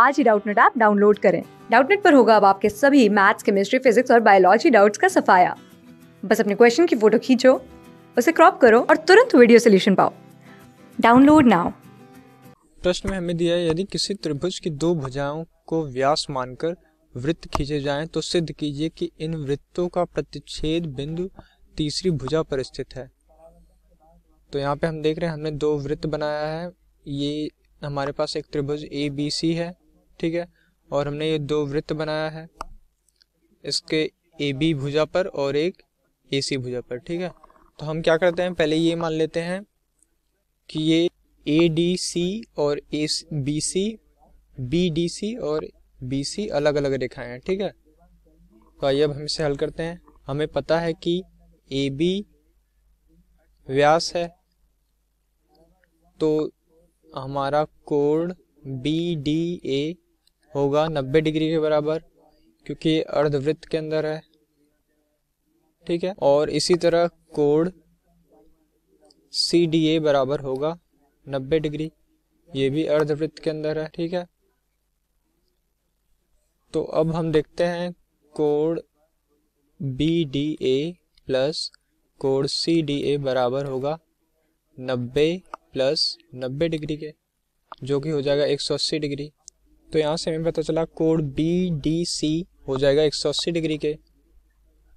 आज ही Doubtnut app download करें डाउटनेट पर होगा अब आपके सभी मैथ्स केमिस्ट्री फिजिक्स और बायोलॉजी डाउट्स का सफाया बस अपने क्वेश्चन की फोटो खींचो उसे क्रॉप करो और तुरंत वीडियो सोल्यूशन पाओ डाउनलोड नाउ प्रश्न में हमें दिया है यदि किसी त्रिभुज की दो भुजाओं को व्यास मानकर वृत्त खींचे जाएं तो सिद्ध कीजिए कि इन वृत्तों का प्रतिच्छेद बिंदु तीसरी भुजा पर स्थित है तो यहाँ पे हम देख रहे हैं हमने दो वृत्त बनाया है ये हमारे पास एक त्रिभुज ए बी सी है ठीक है और हमने ये दो वृत्त बनाया है इसके ए बी भुजा पर और एक ए सी भुजा पर ठीक है तो हम क्या करते हैं पहले ये मान लेते हैं कि ये ए डी सी और A B C B D C और बी सी अलग अलग रेखाएं हैं ठीक है तो आइए अब हम इसे हल करते हैं हमें पता है कि ए बी व्यास है तो हमारा कोण बी डी ए होगा नब्बे डिग्री के बराबर क्योंकि अर्धवृत्त के अंदर है ठीक है और इसी तरह कोड सी डी ए बराबर होगा नब्बे डिग्री ये भी अर्धवृत्त के अंदर है ठीक है तो अब हम देखते हैं कोड बी डी ए प्लस कोड सी डी ए बराबर होगा नब्बे प्लस नब्बे डिग्री के जो कि हो जाएगा एक सौ अस्सी डिग्री तो यहाँ से हमें पता चला कोड बी डी सी हो जाएगा एक सौ अस्सी डिग्री के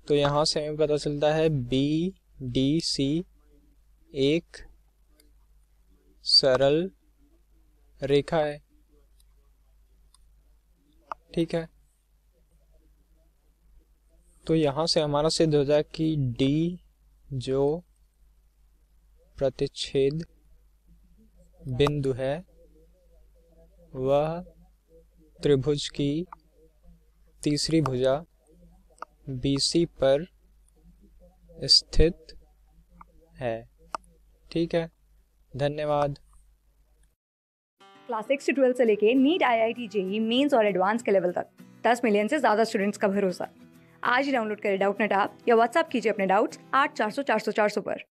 तो यहाँ से हमें पता चलता है बी डी सी एक सरल रेखा है ठीक है तो यहाँ से हमारा सिद्ध हो जाए कि डी जो प्रतिच्छेद बिंदु है वह त्रिभुज की तीसरी भुजा BC पर स्थित है ठीक है धन्यवाद क्लास सिक्स ट्वेल्थ से लेके NEET I I T JEE mains और एडवांस के लेवल तक दस मिलियन से ज़्यादा स्टूडेंट्स का भरोसा आज ही डाउनलोड करें डाउट नेट आप या व्हाट्सअप कीजिए अपने डाउट्स आठ चार सौ चार सौ चार सौ पर